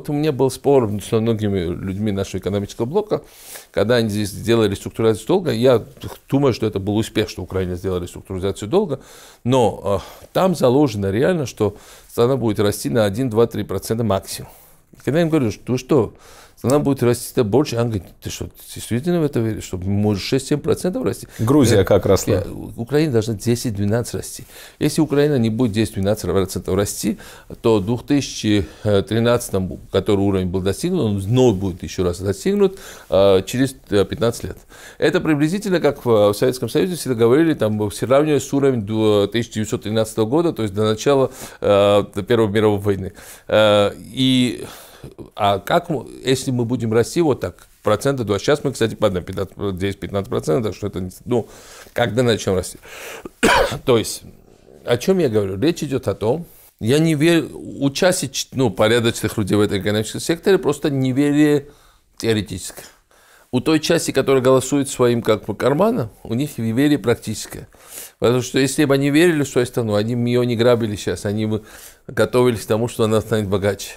Вот у меня был спор с многими людьми нашего экономического блока, когда они здесь сделали структуризацию долга. Я думаю, что это был успех, что Украина сделали структуризацию долга, но э, там заложено реально, что страна будет расти на 1, 2, 3% максимум. И Когда я им говорю, что, что Страна будет расти больше. Она говорит, ты что, действительно в это веришь? Что может 6-7% расти? Грузия Я, как росла? Я, Украина должна 10-12 расти. Если Украина не будет 10-12% расти, то в 2013, который уровень был достигнут, он вновь будет еще раз достигнут а, через 15 э, лет. Это приблизительно, как э, в Советском Союзе всегда говорили, там все сравнивая с уровнем 1913 года, то есть до начала э, Первой мировой войны. И а как, если мы будем расти вот так, процента до... Сейчас мы, кстати, падаем 10-15 процентов, так что это, ну, когда начнем расти. То есть, о чем я говорю? Речь идет о том, я не верю, участие ну, порядочных людей в этой экономическом секторе просто не верю теоретически. У той части, которая голосует своим как по карманам, у них верие практическое. Потому что если бы они верили в свою страну, они бы ее не грабили сейчас, они бы готовились к тому, что она станет богаче.